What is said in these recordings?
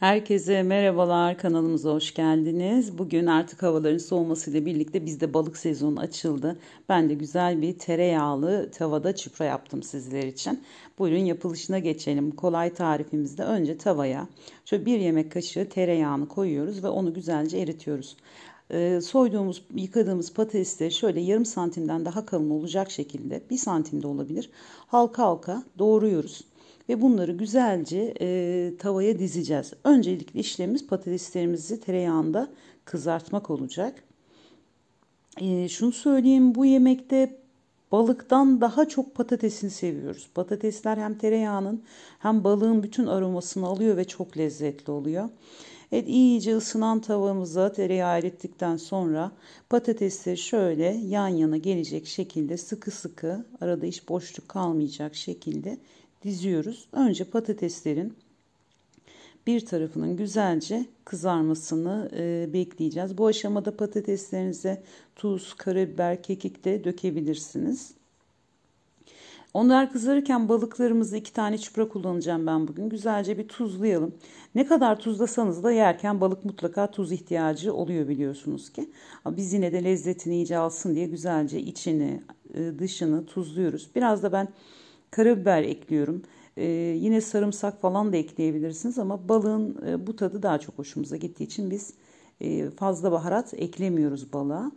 Herkese merhabalar kanalımıza hoş geldiniz. Bugün artık havaların soğumasıyla birlikte bizde balık sezonu açıldı. Ben de güzel bir tereyağlı tavada çıpra yaptım sizler için. Buyurun yapılışına geçelim. Kolay tarifimizde önce tavaya şöyle bir yemek kaşığı tereyağını koyuyoruz ve onu güzelce eritiyoruz ee, soyduğumuz, yıkadığımız patatesleri şöyle yarım santimden daha kalın olacak şekilde, bir santimde olabilir, halka halka doğruyoruz ve bunları güzelce e, tavaya dizeceğiz. Öncelikle işlemimiz patateslerimizi tereyağında kızartmak olacak. E, şunu söyleyeyim bu yemekte balıktan daha çok patatesini seviyoruz. Patatesler hem tereyağının hem balığın bütün aromasını alıyor ve çok lezzetli oluyor. Evet iyice ısınan tavamıza tereyağı erittikten sonra patatesleri şöyle yan yana gelecek şekilde sıkı sıkı arada hiç boşluk kalmayacak şekilde diziyoruz. Önce patateslerin bir tarafının güzelce kızarmasını e, bekleyeceğiz. Bu aşamada patateslerinize tuz, karabiber, kekik de dökebilirsiniz. Onlar kızarırken balıklarımızı iki tane çupra kullanacağım ben bugün. Güzelce bir tuzlayalım. Ne kadar tuzlasanız da yerken balık mutlaka tuz ihtiyacı oluyor biliyorsunuz ki. Biz yine de lezzetini iyice alsın diye güzelce içini, e, dışını tuzluyoruz. Biraz da ben Karabiber ekliyorum. Ee, yine sarımsak falan da ekleyebilirsiniz ama balığın e, bu tadı daha çok hoşumuza gittiği için biz e, fazla baharat eklemiyoruz balığa.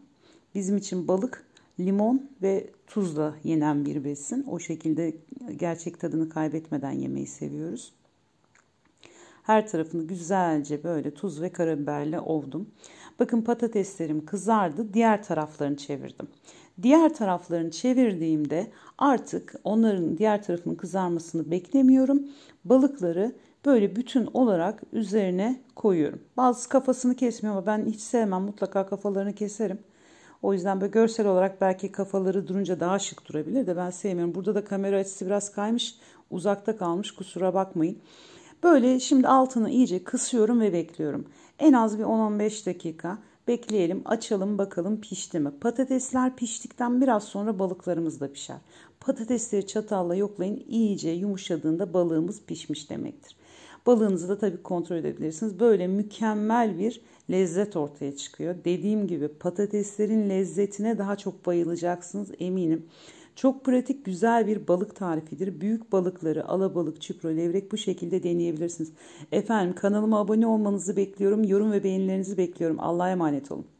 Bizim için balık limon ve tuzla yenen bir besin. O şekilde gerçek tadını kaybetmeden yemeyi seviyoruz. Her tarafını güzelce böyle tuz ve karabiberle ovdum. Bakın patateslerim kızardı. Diğer taraflarını çevirdim. Diğer taraflarını çevirdiğimde artık onların diğer tarafının kızarmasını beklemiyorum. Balıkları böyle bütün olarak üzerine koyuyorum. Bazı kafasını kesmiyor ama ben hiç sevmem. Mutlaka kafalarını keserim. O yüzden böyle görsel olarak belki kafaları durunca daha şık durabilir de ben sevmiyorum. Burada da kamera açısı biraz kaymış. Uzakta kalmış kusura bakmayın. Böyle şimdi altını iyice kısıyorum ve bekliyorum. En az bir 10-15 dakika bekleyelim, açalım bakalım pişti mi? Patatesler piştikten biraz sonra balıklarımız da pişer. Patatesleri çatalla yoklayın iyice yumuşadığında balığımız pişmiş demektir. Balığınızı da tabii kontrol edebilirsiniz. Böyle mükemmel bir lezzet ortaya çıkıyor. Dediğim gibi patateslerin lezzetine daha çok bayılacaksınız eminim. Çok pratik güzel bir balık tarifidir. Büyük balıkları alabalık, çipro, levrek bu şekilde deneyebilirsiniz. Efendim kanalıma abone olmanızı bekliyorum. Yorum ve beğenilerinizi bekliyorum. Allah'a emanet olun.